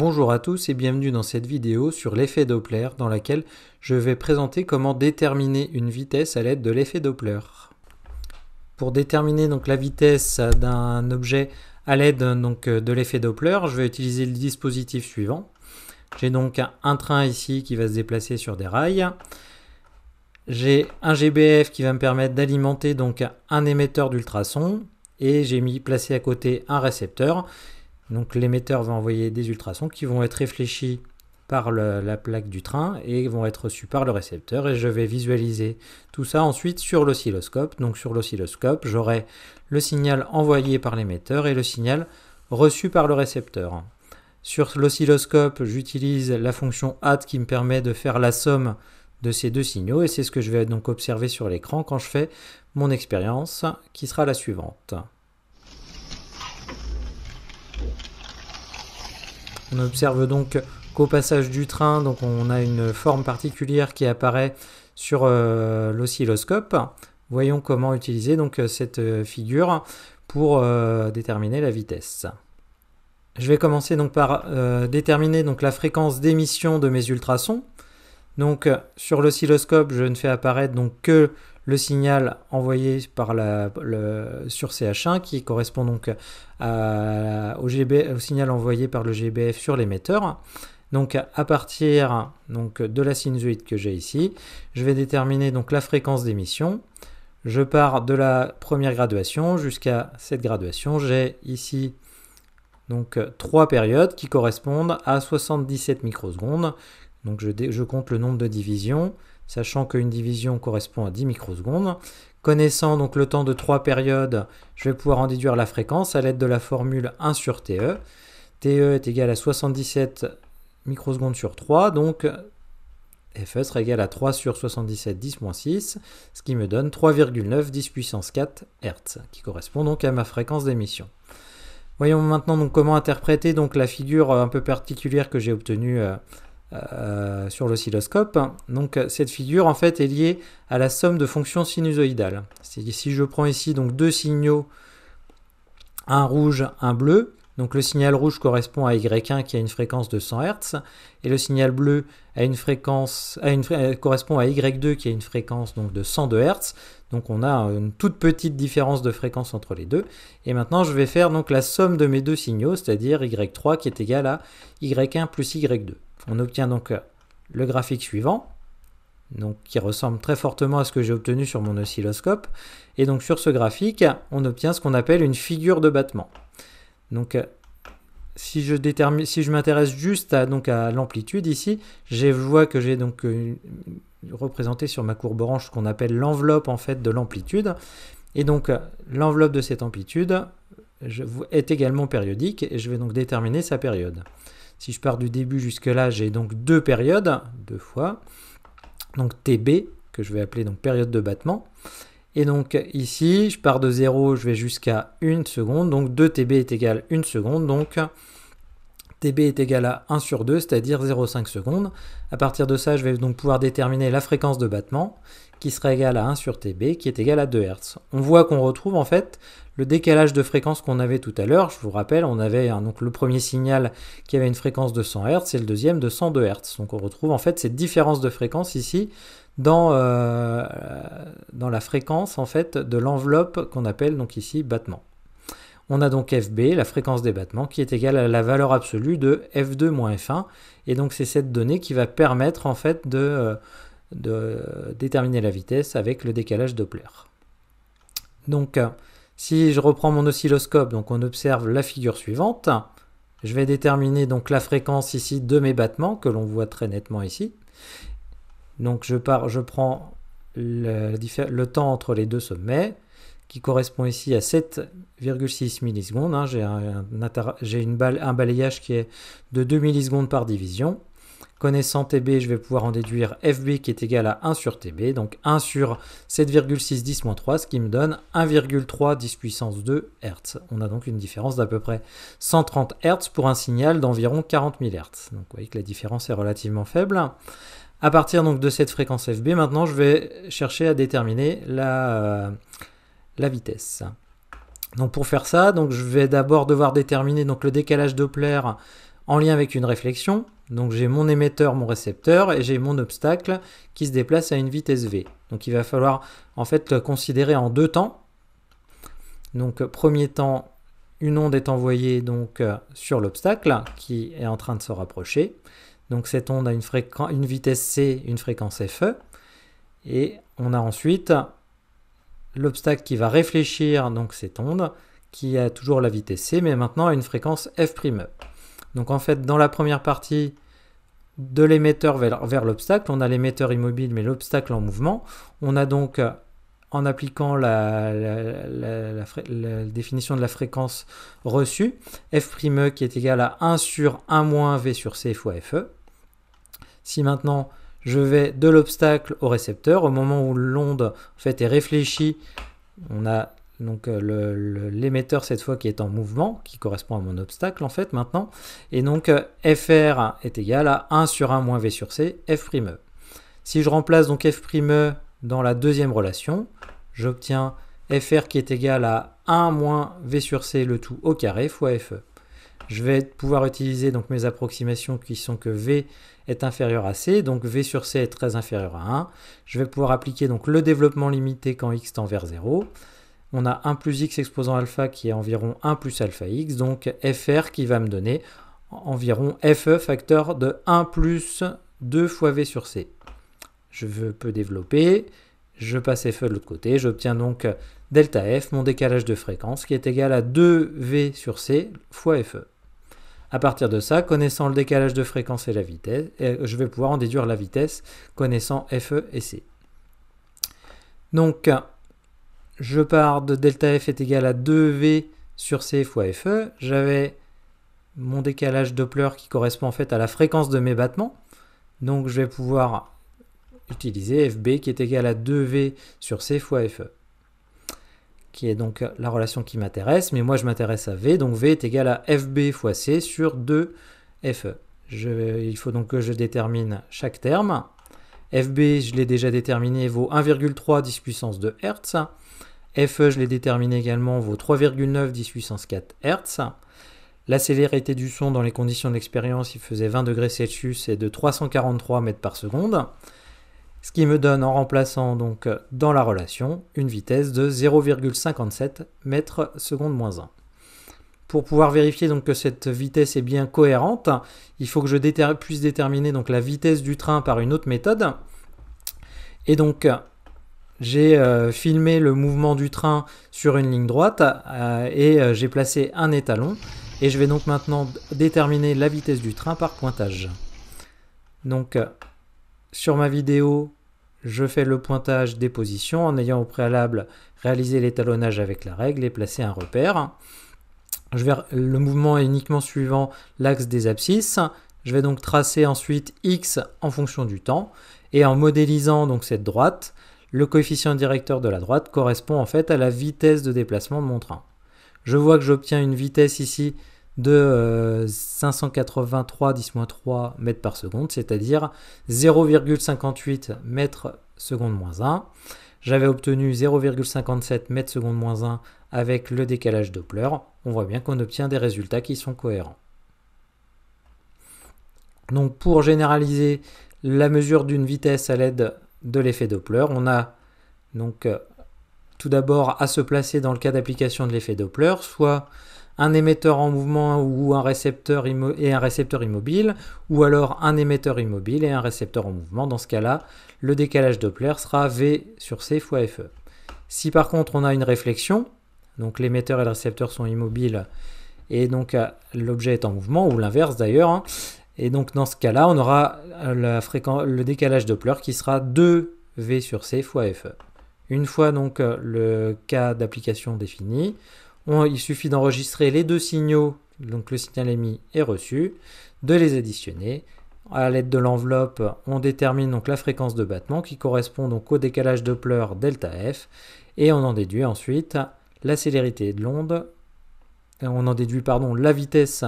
Bonjour à tous et bienvenue dans cette vidéo sur l'effet Doppler dans laquelle je vais présenter comment déterminer une vitesse à l'aide de l'effet Doppler. Pour déterminer donc la vitesse d'un objet à l'aide donc de l'effet Doppler, je vais utiliser le dispositif suivant. J'ai donc un train ici qui va se déplacer sur des rails. J'ai un GBF qui va me permettre d'alimenter donc un émetteur d'ultrasons et j'ai mis placé à côté un récepteur donc l'émetteur va envoyer des ultrasons qui vont être réfléchis par la plaque du train et vont être reçus par le récepteur et je vais visualiser tout ça ensuite sur l'oscilloscope. Donc sur l'oscilloscope, j'aurai le signal envoyé par l'émetteur et le signal reçu par le récepteur. Sur l'oscilloscope, j'utilise la fonction add qui me permet de faire la somme de ces deux signaux et c'est ce que je vais donc observer sur l'écran quand je fais mon expérience qui sera la suivante. On observe donc qu'au passage du train, donc on a une forme particulière qui apparaît sur euh, l'oscilloscope. Voyons comment utiliser donc euh, cette euh, figure pour déterminer la vitesse. Je vais commencer donc par déterminer donc la fréquence d'émission de mes ultrasons. Donc sur l'oscilloscope, je ne fais apparaître donc que le signal envoyé sur CH1 qui correspond donc au, signal envoyé par le GBF sur l'émetteur. Donc à partir donc, de la sinusoïde que j'ai ici, je vais déterminer donc la fréquence d'émission. Je pars de la première graduation jusqu'à cette graduation. J'ai ici donc trois périodes qui correspondent à 77 microsecondes. Donc je compte le nombre de divisions sachant qu'une division correspond à 10 microsecondes. Connaissant donc le temps de trois périodes, je vais pouvoir en déduire la fréquence à l'aide de la formule 1 sur TE. TE est égal à 77 microsecondes sur 3, donc FE sera égal à 3 sur 77 10 6, ce qui me donne 3,9 10 puissance 4 Hertz, qui correspond donc à ma fréquence d'émission. Voyons maintenant donc comment interpréter donc la figure euh, un peu particulière que j'ai obtenue euh, euh, sur l'oscilloscope. Donc cette figure en fait est liée à la somme de fonctions sinusoïdales. Si je prends ici donc deux signaux, un rouge, un bleu, donc le signal rouge correspond à Y1 qui a une fréquence de 100 Hz et le signal bleu a une fréquence, euh, correspond à Y2 qui a une fréquence donc de 102 Hz. Donc on a une toute petite différence de fréquence entre les deux. Et maintenant je vais faire donc la somme de mes deux signaux, c'est-à-dire Y3 qui est égal à Y1 plus Y2. On obtient donc euh, le graphique suivant, qui ressemble très fortement à ce que j'ai obtenu sur mon oscilloscope. Et donc sur ce graphique, on obtient ce qu'on appelle une figure de battement. Donc euh, si je, détermine, si je m'intéresse juste à, donc à l'amplitude ici, je vois que j'ai donc euh, représenté sur ma courbe orange ce qu'on appelle l'enveloppe en fait de l'amplitude. Et donc l'enveloppe de cette amplitude est également périodique et je vais donc déterminer sa période. Si je pars du début jusque-là, j'ai donc deux périodes, deux fois. Donc TB, que je vais appeler donc période de battement. Et donc ici, je pars de 0, je vais jusqu'à 1 seconde. Donc 2 TB est égal à 1 seconde. Donc TB est égal à 1 sur 2, c'est-à-dire 0,5 secondes. À partir de ça, je vais donc pouvoir déterminer la fréquence de battement, qui sera égale à 1 sur TB, qui est égale à 2 Hz. On voit qu'on retrouve en fait le décalage de fréquence qu'on avait tout à l'heure. Je vous rappelle, on avait donc le premier signal qui avait une fréquence de 100 Hz et le deuxième de 102 Hz. Donc on retrouve en fait cette différence de fréquence ici dans, euh, dans la fréquence en fait de l'enveloppe qu'on appelle donc ici battement. On a donc FB, la fréquence des battements, qui est égale à la valeur absolue de F2 moins F1. Et donc c'est cette donnée qui va permettre en fait de, euh, déterminer la vitesse avec le décalage Doppler. Donc euh, si je reprends mon oscilloscope, donc on observe la figure suivante. Je vais déterminer donc la fréquence ici de mes battements que l'on voit très nettement ici. Donc je, pars, je prends le temps entre les deux sommets qui correspond ici à 7,6 millisecondes. Hein. J'ai un, une balle, un balayage qui est de 2 millisecondes par division. Connaissant TB, je vais pouvoir en déduire FB qui est égal à 1 sur TB, donc 1 sur 7,6 10 3, ce qui me donne 1,3 10 puissance 2 Hertz. On a donc une différence d'à peu près 130 Hz pour un signal d'environ 40 000 Hz. Donc vous voyez que la différence est relativement faible. À partir donc de cette fréquence FB, maintenant je vais chercher à déterminer la, euh, la vitesse. Donc pour faire ça, donc je vais d'abord devoir déterminer donc le décalage Doppler en lien avec une réflexion. Donc j'ai mon émetteur, mon récepteur et j'ai mon obstacle qui se déplace à une vitesse v. Donc il va falloir en fait le considérer en deux temps. Donc premier temps, une onde est envoyée donc sur l'obstacle qui est en train de se rapprocher. Donc cette onde a une, une vitesse c, une fréquence fe. Et on a ensuite l'obstacle qui va réfléchir donc cette onde, qui a toujours la vitesse c, mais maintenant à une fréquence f'. Donc en fait, dans la première partie, de l'émetteur vers, l'obstacle, on a l'émetteur immobile mais l'obstacle en mouvement. On a donc, euh, en appliquant la, définition de la fréquence reçue, F'E qui est égal à 1 sur 1 moins V sur C fois FE. Si maintenant je vais de l'obstacle au récepteur. Au moment où l'onde en fait, est réfléchie, on a donc euh, l'émetteur cette fois qui est en mouvement, qui correspond à mon obstacle en fait maintenant. Et donc euh, FR est égal à 1 sur 1 moins V sur C, F'E. E. Si je remplace donc F'E e dans la deuxième relation, j'obtiens FR qui est égal à 1 moins V sur C le tout au carré fois FE je vais pouvoir utiliser donc mes approximations qui sont que V est inférieur à C, donc V sur C est très inférieur à 1. Je vais pouvoir appliquer donc le développement limité quand x tend vers 0. On a 1 plus x exposant alpha qui est environ 1 plus alpha x, donc fr qui va me donner environ fe facteur de 1 plus 2 fois v sur c. Je peux développer, je passe fe de l'autre côté, j'obtiens donc delta f, mon décalage de fréquence, qui est égal à 2v sur c fois fe. À partir de ça, connaissant le décalage de fréquence et la vitesse, euh, je vais pouvoir en déduire la vitesse connaissant fe et c. Donc, je pars de delta f est égal à 2v sur c fois fe. J'avais mon décalage Doppler qui correspond en fait à la fréquence de mes battements. Donc, je vais pouvoir utiliser fb qui est égal à 2v sur c fois fe qui est donc la relation qui m'intéresse, mais moi je m'intéresse à V, donc V est égal à FB fois C sur 2FE. il faut donc que je détermine chaque terme. FB, je l'ai déjà déterminé, vaut 1,3 10 puissance 2 Hertz. FE, je l'ai déterminé également, vaut 3,9 10 puissance 4 Hertz. La célérité du son dans les conditions d'expérience, il faisait 20 degrés Celsius et de 343 mètres par seconde ce qui me donne en remplaçant donc euh, dans la relation une vitesse de 0,57 mètres seconde moins 1. Pour pouvoir vérifier donc que cette vitesse est bien cohérente, il faut que je puisse déterminer donc la vitesse du train par une autre méthode. Et donc j'ai euh, filmé le mouvement du train sur une ligne droite euh, et j'ai placé un étalon et je vais donc maintenant déterminer la vitesse du train par pointage. Donc sur ma vidéo, je fais le pointage des positions en ayant au préalable réalisé l'étalonnage avec la règle et placé un repère. le mouvement est uniquement suivant l'axe des abscisses. Je vais donc tracer ensuite x en fonction du temps et en modélisant donc cette droite, le coefficient directeur de la droite correspond en fait à la vitesse de déplacement de mon train. Je vois que j'obtiens une vitesse ici de 583-3 euh, 10 mètres par seconde, c'est-à-dire 0,58 mètres seconde moins 1. J'avais obtenu 0,57 mètres seconde moins 1 avec le décalage Doppler. On voit bien qu'on obtient des résultats qui sont cohérents. Donc pour généraliser la mesure d'une vitesse à l'aide de l'effet Doppler, on a donc euh, tout d'abord à se placer dans le cas d'application de l'effet Doppler, soit un émetteur en mouvement ou un récepteur et un récepteur immobile, ou alors un émetteur immobile et un récepteur en mouvement. Dans ce cas-là, le décalage Doppler sera V sur C fois FE. Si par contre on a une réflexion, donc l'émetteur et le récepteur sont immobiles et donc euh, l'objet est en mouvement, ou l'inverse d'ailleurs, hein, et donc dans ce cas-là, on aura euh, le décalage Doppler qui sera 2V sur C fois FE. Une fois donc euh, le cas d'application défini, il suffit d'enregistrer les deux signaux, donc le signal émis et reçu, de les additionner. A l'aide de l'enveloppe, on détermine donc la fréquence de battement qui correspond donc au décalage Doppler delta F et on en déduit ensuite la célérité de l'onde, euh, on en déduit pardon, la vitesse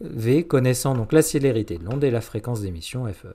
V connaissant donc la célérité de l'onde et la fréquence d'émission FE.